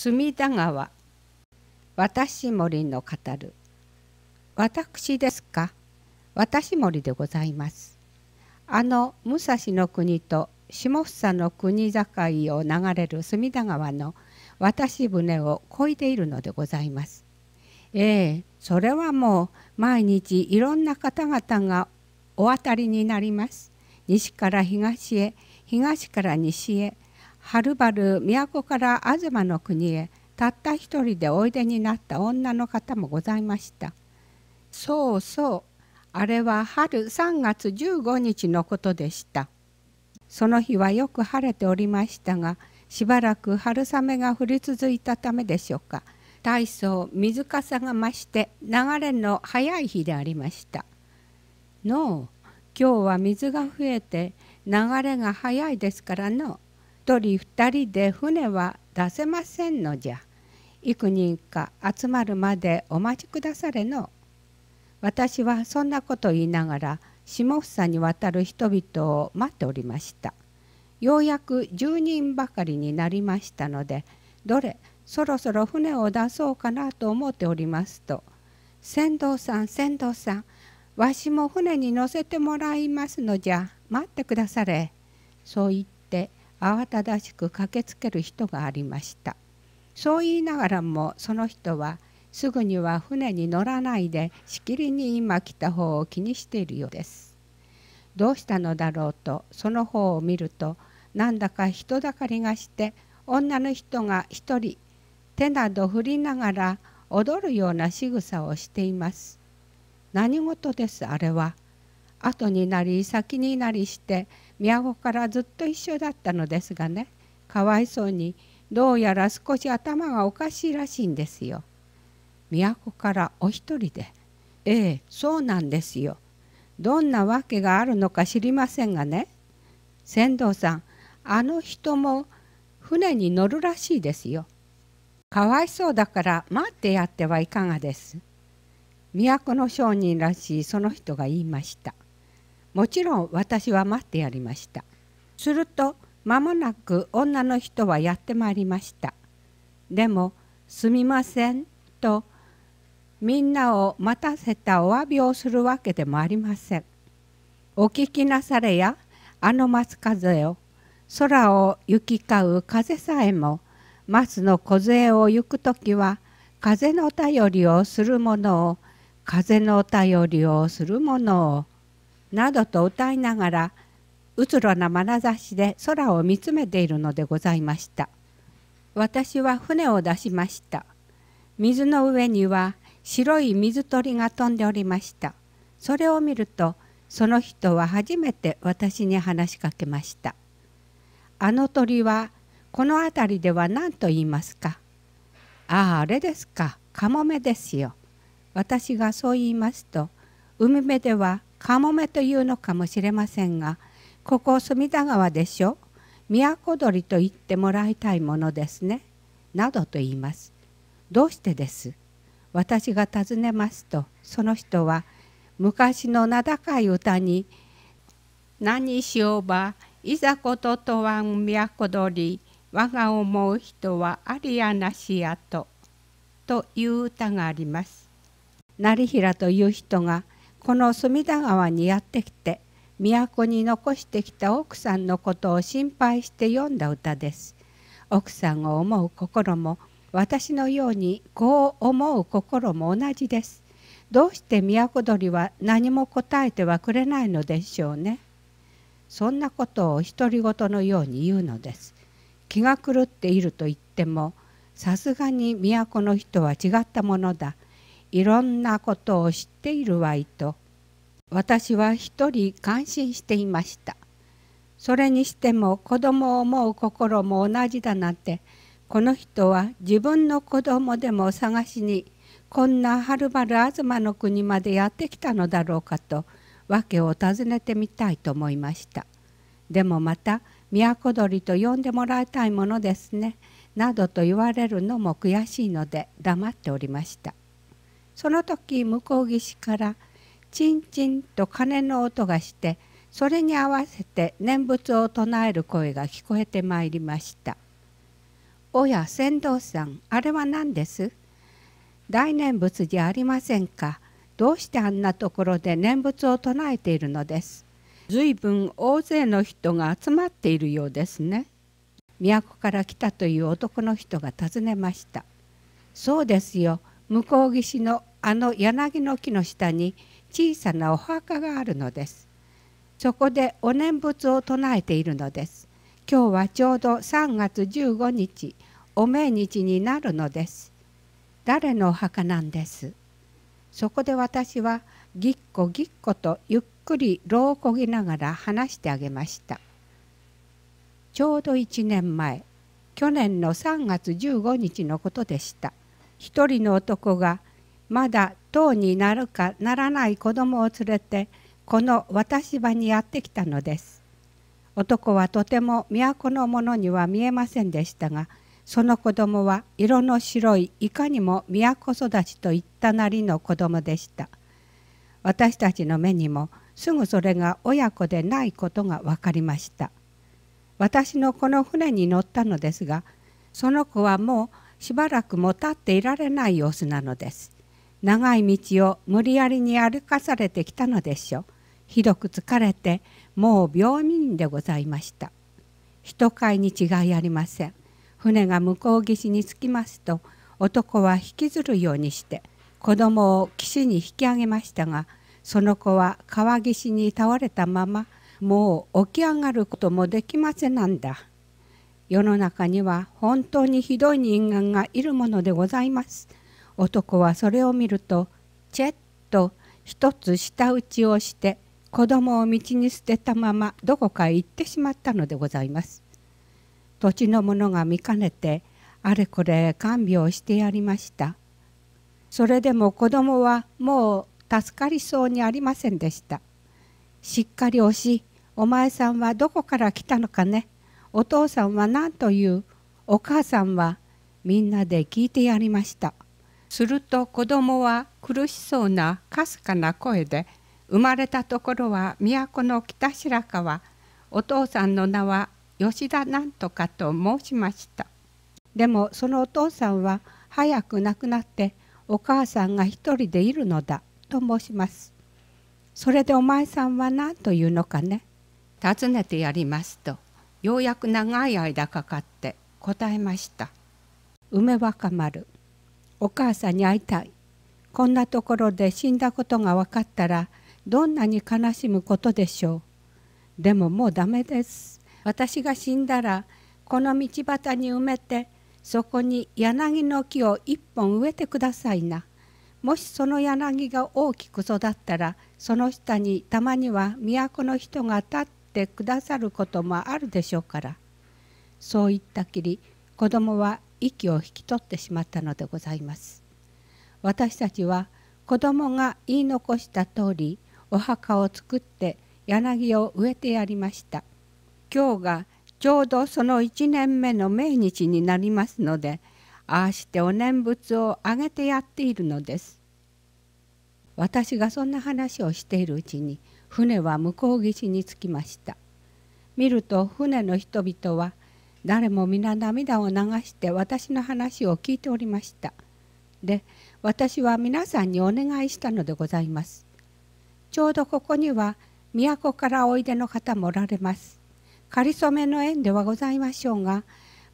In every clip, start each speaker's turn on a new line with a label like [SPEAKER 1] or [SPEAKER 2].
[SPEAKER 1] 隅田川私森の語る私ですか私森でございますあの武蔵の国と下総の国境を流れる隅田川の私船を漕いでいるのでございますええそれはもう毎日いろんな方々がお渡りになります西から東へ東から西へはるばる都から東の国へたった一人でおいでになった女の方もございましたそうそうあれは春3月15日のことでしたその日はよく晴れておりましたがしばらく春雨が降り続いたためでしょうか大層水かさが増して流れの早い日でありましたのう今日は水が増えて流れが早いですからのう一人二人で船は出せませんのじゃ幾人か集まるまでお待ちくだされの私はそんなこと言いながら下房に渡る人々を待っておりましたようやく10人ばかりになりましたのでどれそろそろ船を出そうかなと思っておりますと「船頭さん船頭さんわしも船に乗せてもらいますのじゃ待ってくだされ」そう言って慌ただしく駆けつける人がありましたそう言いながらもその人はすぐには船に乗らないでしきりに今来た方を気にしているようですどうしたのだろうとその方を見るとなんだか人だかりがして女の人が一人手など振りながら踊るような仕草をしています何事ですあれは後になり先になりして都からずっと一緒だったのですがねかわいそうにどうやら少し頭がおかしいらしいんですよ。都からお一人でええそうなんですよ。どんなわけがあるのか知りませんがね船頭さんあの人も船に乗るらしいですよ。かわいそうだから待ってやってはいかがです。都の商人らしいその人が言いました。もちろん私は待ってやりましたすると間もなく女の人はやってまいりましたでも「すみません」とみんなを待たせたお詫びをするわけでもありませんお聞きなされやあの松風を空を行き交う風さえも松の梢を行く時は風の便りをするものを風の便りをするものをなどと歌いながらうつろな眼差しで空を見つめているのでございました私は船を出しました水の上には白い水鳥が飛んでおりましたそれを見るとその人は初めて私に話しかけましたあの鳥はこの辺りでは何と言いますかあああれですかカモメですよ私がそう言いますと海辺ではカモメというのかもしれませんがここ隅田川でしょ都鳥と言ってもらいたいものですね」などと言います。どうしてです私が尋ねますとその人は昔の名高い歌に「何しようばいざこととわん都鳥我が思う人はありやなしやと」という歌があります。成平という人が「この隅田川にやってきて都に残してきた奥さんのことを心配して読んだ歌です奥さんを思う心も私のようにこう思う心も同じですどうして都鳥は何も答えてはくれないのでしょうねそんなことを独り言のように言うのです気が狂っていると言ってもさすがに都の人は違ったものだいろんなことを知っているわいと私は一人感心していましたそれにしても子供を思う心も同じだなんてこの人は自分の子供でも探しにこんなはるばる東の国までやってきたのだろうかと訳を尋ねてみたいと思いましたでもまた「都鳥」と呼んでもらいたいものですねなどと言われるのも悔しいので黙っておりました。その時向こう岸からチンチンと鐘の音がしてそれに合わせて念仏を唱える声が聞こえてまいりました。おや船頭さんあれは何です大念仏じゃありませんかどうしてあんなところで念仏を唱えているのです随分大勢の人が集まっているようですね都から来たという男の人が訪ねましたそうですよ向こう岸のあの柳の木の下に小さなお墓があるのですそこでお念仏を唱えているのです今日はちょうど3月15日お命日になるのです誰のお墓なんですそこで私はぎっこぎっことゆっくり炉をこぎながら話してあげましたちょうど1年前去年の3月15日のことでした一人の男がまだ党になるかならない子供を連れてこの渡し場にやってきたのです男はとても都のものには見えませんでしたがその子供は色の白いいかにも都育ちといったなりの子供でした私たちの目にもすぐそれが親子でないことが分かりました私のこの船に乗ったのですがその子はもうしばらくも立っていられない様子なのです長い道を無理やりに歩かされてきたのでしょうひどく疲れてもう病人でございました人買に違いありません船が向こう岸に着きますと男は引きずるようにして子供を岸に引き上げましたがその子は川岸に倒れたままもう起き上がることもできませんなんだ世の中には本当にひどい人間がいるものでございます。男はそれを見るとチェッと一つ舌打ちをして子供を道に捨てたままどこかへ行ってしまったのでございます。土地の者が見かねてあれこれ看病してやりました。それでも子供はもう助かりそうにありませんでした。しっかり押し、お前さんはどこから来たのかね。お父さんは何という、お母さんはみんなで聞いてやりました。すると子供は苦しそうなかすかな声で生まれたところは都の北白川お父さんの名は吉田なんとかと申しましたでもそのお父さんは早く亡くなってお母さんが一人でいるのだと申しますそれでお前さんは何というのかね尋ねてやりますとようやく長い間かかって答えました梅若丸お母さんに会いたいこんなところで死んだことが分かったらどんなに悲しむことでしょうでももうダメです私が死んだらこの道端に埋めてそこに柳の木を一本植えてくださいなもしその柳が大きく育ったらその下にたまには都の人が立ってくださることもあるでしょうからそう言ったきり子供は息を引き取ってしまったのでございます。私たちは子供が言い残した通りお墓を作って柳を植えてやりました。今日がちょうどその1年目の命日になりますのでああしてお念仏をあげてやっているのです。私がそんな話をしているうちに船は向こう岸に着きました。見ると船の人々は誰も皆涙を流して私の話を聞いておりましたで私は皆さんにお願いしたのでございますちょうどここには都からおいでの方もおられます仮初めの縁ではございましょうが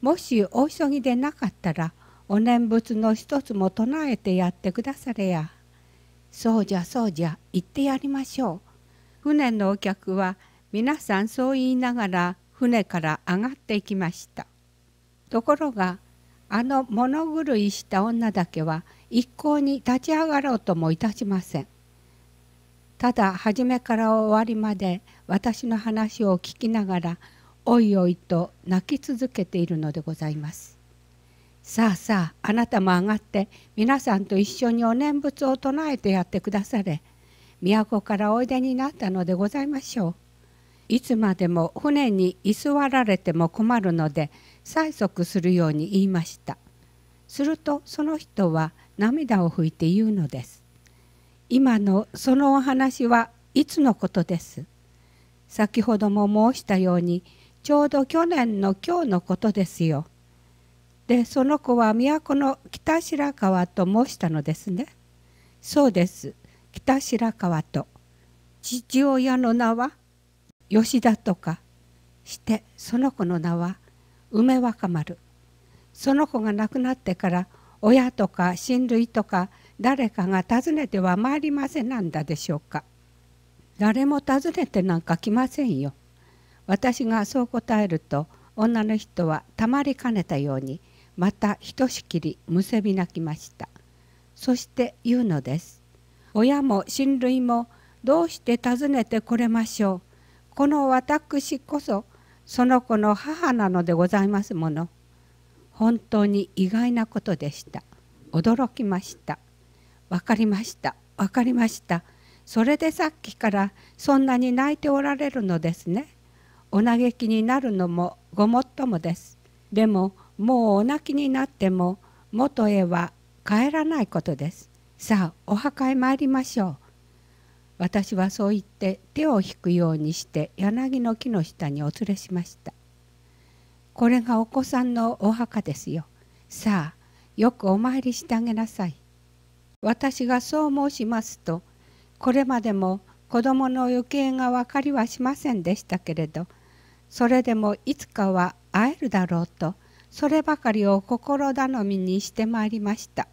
[SPEAKER 1] もしお急ぎでなかったらお念仏の一つも唱えてやってくだされやそうじゃそうじゃ行ってやりましょう船のお客は皆さんそう言いながら船から上がってきましたところがあの物狂いした女だけは一向に立ち上がろうともいたしませんただ初めから終わりまで私の話を聞きながらおいおいと泣き続けているのでございますさあさああなたも上がって皆さんと一緒にお念仏を唱えてやってくだされ都からおいでになったのでございましょういつまでも船に居座られても困るので催促するように言いましたするとその人は涙を拭いて言うのです今のそのお話はいつのことです先ほども申したようにちょうど去年の今日のことですよでその子は都の北白川と申したのですねそうです北白川と父親の名は吉田とかしてその子の名は梅若丸その子が亡くなってから親とか親類とか誰かが訪ねては参りませんなんだでしょうか誰も訪ねてなんか来ませんよ私がそう答えると女の人はたまりかねたようにまたひとしきりむせび泣きましたそして言うのです親も親類もどうして訪ねてこれましょうこの私こそその子の母なのでございますもの本当に意外なことでした驚きました分かりました分かりましたそれでさっきからそんなに泣いておられるのですねお嘆きになるのもごもっともですでももうお泣きになっても元へは帰らないことですさあお墓へ参りましょう私はそう言って手を引くようにして柳の木の下にお連れしましたこれがお子さんのお墓ですよさあよくお参りしてあげなさい私がそう申しますとこれまでも子供の行方が分かりはしませんでしたけれどそれでもいつかは会えるだろうとそればかりを心頼みにしてまいりました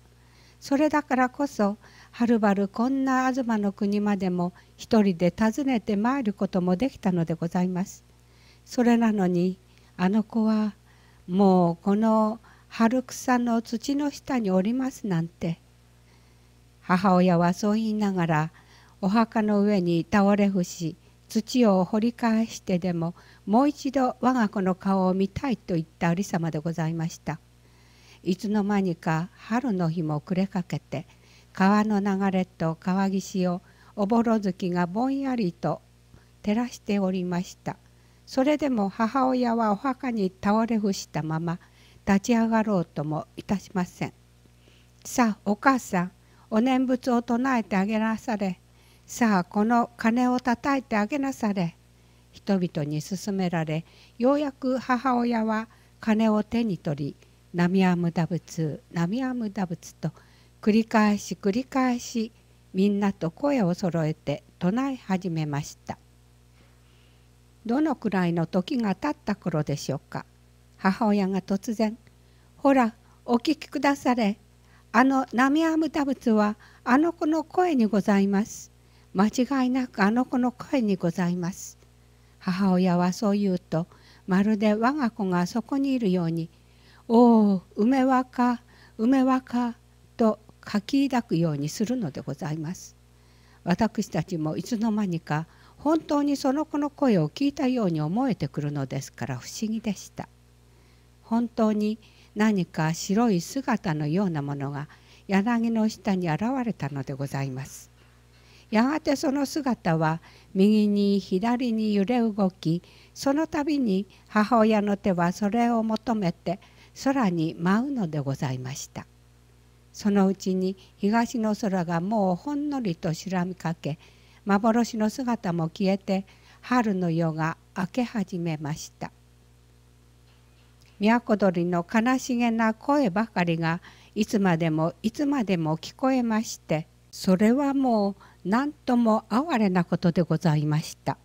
[SPEAKER 1] それだからこそはるばるこんな東の国までも一人で訪ねて参ることもできたのでございます。それなのにあの子はもうこの春草の土の下におりますなんて母親はそう言いながらお墓の上に倒れ伏し土を掘り返してでももう一度我が子の顔を見たいと言った有様でございましたいつの間にか春の日も暮れかけて川の流れと川岸をおぼろ月がぼんやりと照らしておりましたそれでも母親はお墓に倒れ伏したまま立ち上がろうともいたしませんさあお母さんお念仏を唱えてあげなされさあこの鐘を叩いてあげなされ人々に勧められようやく母親は鐘を手に取り「ナミアムダ仏ナミアムダ仏」と「繰り返し繰り返しみんなと声をそろえて唱え始めましたどのくらいの時が経った頃でしょうか母親が突然「ほらお聞きくだされあのナミアムダ仏はあの子の声にございます間違いなくあの子の声にございます」母親はそう言うとまるで我が子がそこにいるように「おお梅若梅若書き抱くようにするのでございます。私たちもいつの間にか本当にその子の声を聞いたように思えてくるのですから不思議でした。本当に何か白い姿のようなものが柳の下に現れたのでございます。やがてその姿は右に左に揺れ動きその度に母親の手はそれを求めて空に舞うのでございました。そのうちに東の空がもうほんのりと白みかけ幻の姿も消えて春の夜が明け始めました都鳥の悲しげな声ばかりがいつまでもいつまでも聞こえましてそれはもう何とも哀れなことでございました。